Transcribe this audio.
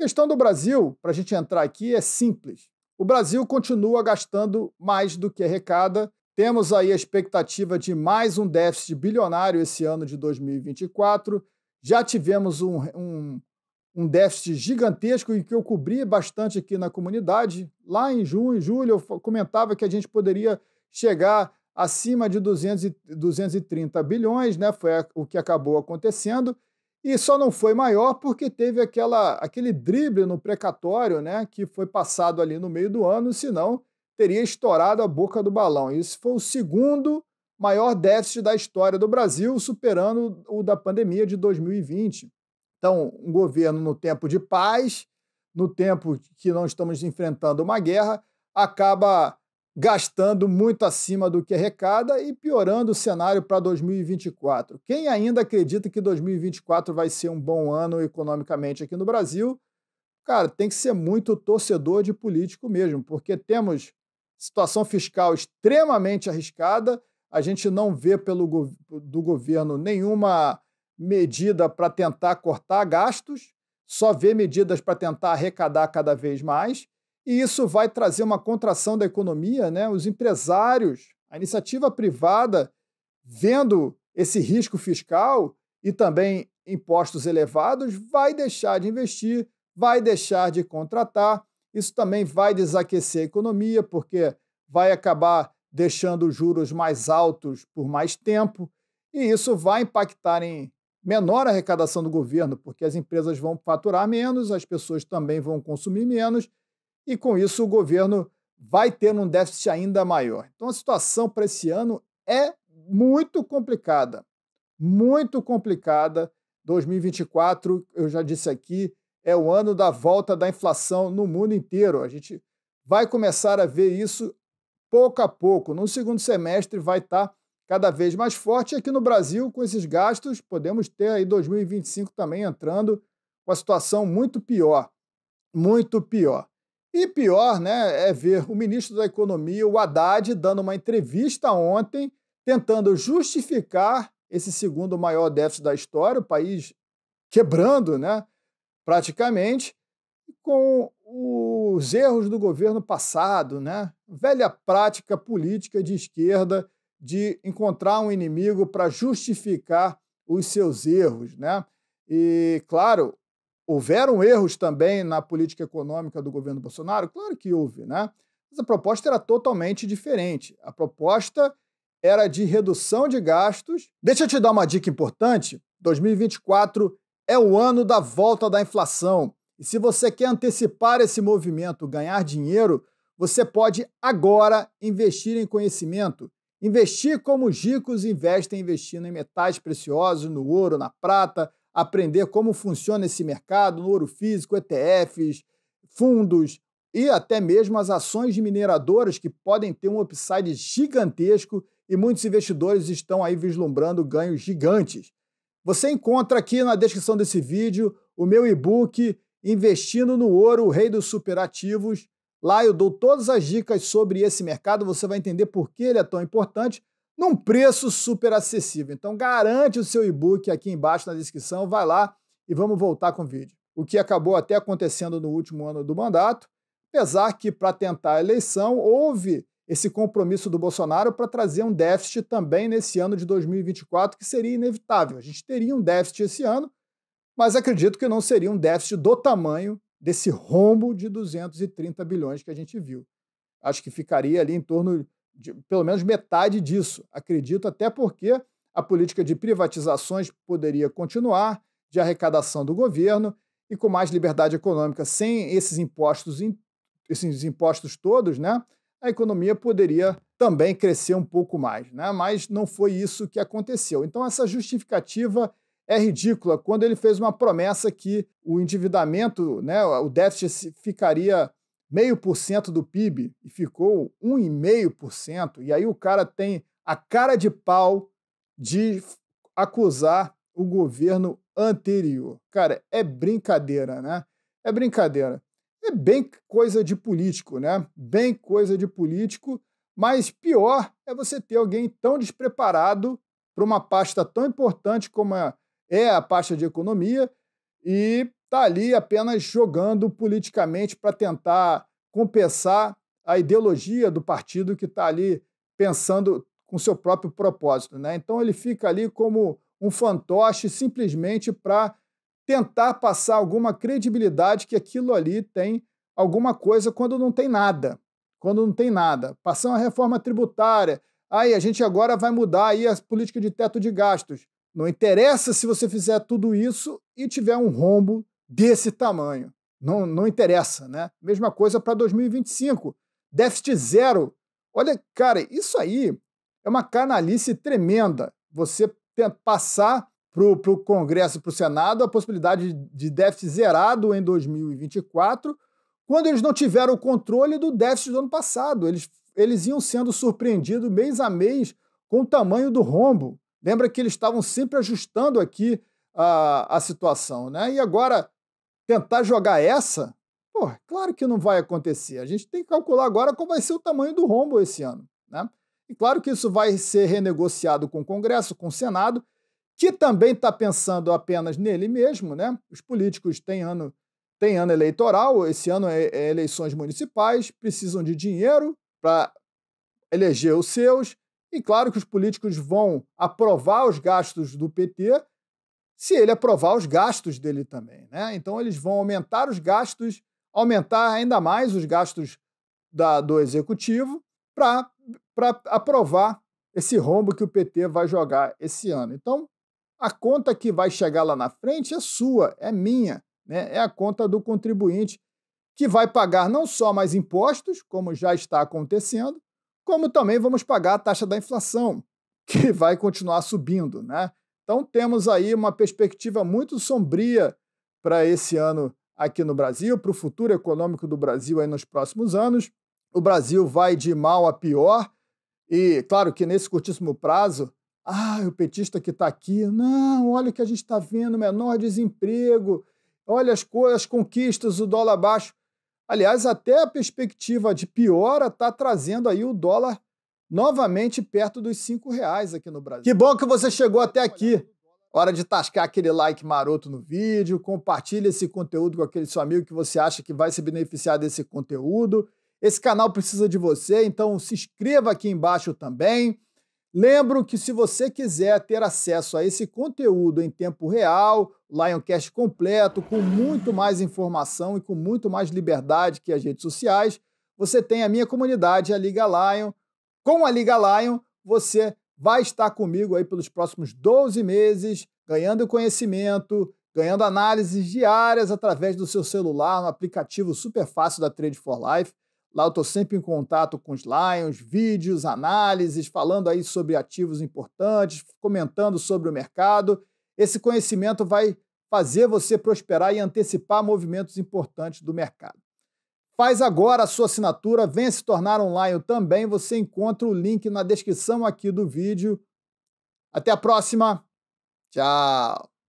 A questão do Brasil, para a gente entrar aqui, é simples. O Brasil continua gastando mais do que arrecada. Temos aí a expectativa de mais um déficit bilionário esse ano de 2024. Já tivemos um, um, um déficit gigantesco e que eu cobri bastante aqui na comunidade. Lá em junho, julho, eu comentava que a gente poderia chegar acima de 200 e, 230 bilhões, né? Foi o que acabou acontecendo. E só não foi maior porque teve aquela, aquele drible no precatório, né, que foi passado ali no meio do ano, senão teria estourado a boca do balão. Isso foi o segundo maior déficit da história do Brasil, superando o da pandemia de 2020. Então, um governo no tempo de paz, no tempo que não estamos enfrentando uma guerra, acaba gastando muito acima do que arrecada e piorando o cenário para 2024. Quem ainda acredita que 2024 vai ser um bom ano economicamente aqui no Brasil, cara, tem que ser muito torcedor de político mesmo, porque temos situação fiscal extremamente arriscada, a gente não vê pelo do governo nenhuma medida para tentar cortar gastos, só vê medidas para tentar arrecadar cada vez mais e isso vai trazer uma contração da economia, né? Os empresários, a iniciativa privada, vendo esse risco fiscal e também impostos elevados, vai deixar de investir, vai deixar de contratar. Isso também vai desaquecer a economia, porque vai acabar deixando os juros mais altos por mais tempo, e isso vai impactar em menor arrecadação do governo, porque as empresas vão faturar menos, as pessoas também vão consumir menos, e com isso o governo vai ter um déficit ainda maior. Então a situação para esse ano é muito complicada, muito complicada. 2024, eu já disse aqui, é o ano da volta da inflação no mundo inteiro. A gente vai começar a ver isso pouco a pouco. No segundo semestre vai estar tá cada vez mais forte. Aqui no Brasil, com esses gastos, podemos ter aí 2025 também entrando com a situação muito pior, muito pior. E pior né, é ver o ministro da Economia, o Haddad, dando uma entrevista ontem tentando justificar esse segundo maior déficit da história, o país quebrando né, praticamente, com os erros do governo passado, né? velha prática política de esquerda de encontrar um inimigo para justificar os seus erros. Né? E, claro, Houveram erros também na política econômica do governo Bolsonaro? Claro que houve, né? Mas a proposta era totalmente diferente. A proposta era de redução de gastos. Deixa eu te dar uma dica importante: 2024 é o ano da volta da inflação. E se você quer antecipar esse movimento, ganhar dinheiro, você pode agora investir em conhecimento. Investir como os ricos investem investindo em metais preciosos, no ouro, na prata, aprender como funciona esse mercado no ouro físico, ETFs, fundos e até mesmo as ações de mineradoras que podem ter um upside gigantesco e muitos investidores estão aí vislumbrando ganhos gigantes. Você encontra aqui na descrição desse vídeo o meu e-book Investindo no Ouro, o Rei dos Superativos. Lá eu dou todas as dicas sobre esse mercado, você vai entender por que ele é tão importante num preço super acessível. Então garante o seu e-book aqui embaixo na descrição, vai lá e vamos voltar com o vídeo. O que acabou até acontecendo no último ano do mandato, apesar que para tentar a eleição houve esse compromisso do Bolsonaro para trazer um déficit também nesse ano de 2024 que seria inevitável. A gente teria um déficit esse ano, mas acredito que não seria um déficit do tamanho desse rombo de 230 bilhões que a gente viu. Acho que ficaria ali em torno de, pelo menos metade disso, acredito, até porque a política de privatizações poderia continuar, de arrecadação do governo, e com mais liberdade econômica, sem esses impostos, esses impostos todos, né, a economia poderia também crescer um pouco mais. Né? Mas não foi isso que aconteceu. Então, essa justificativa é ridícula quando ele fez uma promessa que o endividamento, né, o déficit ficaria 0,5% do PIB e ficou 1,5%, e aí o cara tem a cara de pau de acusar o governo anterior. Cara, é brincadeira, né? É brincadeira. É bem coisa de político, né? Bem coisa de político, mas pior é você ter alguém tão despreparado para uma pasta tão importante como é, é a pasta de economia e está ali apenas jogando politicamente para tentar compensar a ideologia do partido que está ali pensando com seu próprio propósito. Né? Então ele fica ali como um fantoche simplesmente para tentar passar alguma credibilidade que aquilo ali tem alguma coisa quando não tem nada. Quando não tem nada. Passando a reforma tributária, aí a gente agora vai mudar aí a política de teto de gastos. Não interessa se você fizer tudo isso e tiver um rombo desse tamanho. Não, não interessa, né? Mesma coisa para 2025. Déficit zero. Olha, cara, isso aí é uma canalice tremenda. Você passar para o Congresso para o Senado a possibilidade de déficit zerado em 2024, quando eles não tiveram o controle do déficit do ano passado. Eles, eles iam sendo surpreendidos mês a mês com o tamanho do rombo. Lembra que eles estavam sempre ajustando aqui a, a situação, né? E agora tentar jogar essa, pô, claro que não vai acontecer. A gente tem que calcular agora qual vai ser o tamanho do rombo esse ano. Né? E claro que isso vai ser renegociado com o Congresso, com o Senado, que também está pensando apenas nele mesmo. Né? Os políticos têm ano, têm ano eleitoral, esse ano é, é eleições municipais, precisam de dinheiro para eleger os seus. E claro que os políticos vão aprovar os gastos do PT se ele aprovar os gastos dele também. Né? Então, eles vão aumentar os gastos, aumentar ainda mais os gastos da, do executivo para aprovar esse rombo que o PT vai jogar esse ano. Então, a conta que vai chegar lá na frente é sua, é minha, né? é a conta do contribuinte que vai pagar não só mais impostos, como já está acontecendo, como também vamos pagar a taxa da inflação, que vai continuar subindo. Né? Então temos aí uma perspectiva muito sombria para esse ano aqui no Brasil, para o futuro econômico do Brasil aí nos próximos anos. O Brasil vai de mal a pior e, claro, que nesse curtíssimo prazo, ah, o petista que está aqui, não, olha o que a gente está vendo, menor desemprego, olha as coisas, as conquistas, o dólar baixo. Aliás, até a perspectiva de piora está trazendo aí o dólar novamente perto dos cinco reais aqui no Brasil. Que bom que você chegou até aqui. Hora de tascar aquele like maroto no vídeo, compartilha esse conteúdo com aquele seu amigo que você acha que vai se beneficiar desse conteúdo. Esse canal precisa de você, então se inscreva aqui embaixo também. Lembro que se você quiser ter acesso a esse conteúdo em tempo real, Lioncast completo, com muito mais informação e com muito mais liberdade que as redes sociais, você tem a minha comunidade, a Liga Lion, com a Liga Lion, você vai estar comigo aí pelos próximos 12 meses, ganhando conhecimento, ganhando análises diárias através do seu celular, no aplicativo super fácil da Trade for Life. Lá eu estou sempre em contato com os Lions, vídeos, análises, falando aí sobre ativos importantes, comentando sobre o mercado. Esse conhecimento vai fazer você prosperar e antecipar movimentos importantes do mercado. Faz agora a sua assinatura, venha se tornar online também. Você encontra o link na descrição aqui do vídeo. Até a próxima. Tchau.